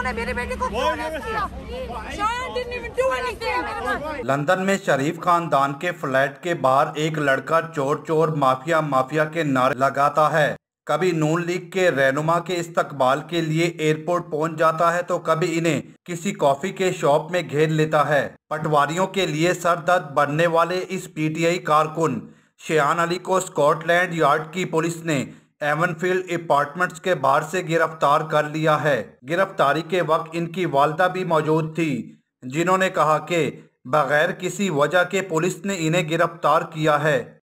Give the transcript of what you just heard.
को लंदन में शरीफ खानदान के फ्लैट के बाहर एक लड़का चोर चोर माफिया माफिया के नारे लगाता है कभी नून लीग के रहनुमा के इस्तकबाल के लिए एयरपोर्ट पहुंच जाता है तो कभी इन्हें किसी कॉफी के शॉप में घेर लेता है पटवारियों के लिए सरदर्द बढ़ने वाले इस पीटीआई कारकुन शेयान अली को स्कॉटलैंड यार्ड की पुलिस ने एवनफील्ड अपार्टमेंट्स के बाहर से गिरफ्तार कर लिया है गिरफ्तारी के वक्त इनकी वालदा भी मौजूद थी जिन्होंने कहा कि बगैर किसी वजह के पुलिस ने इन्हें गिरफ्तार किया है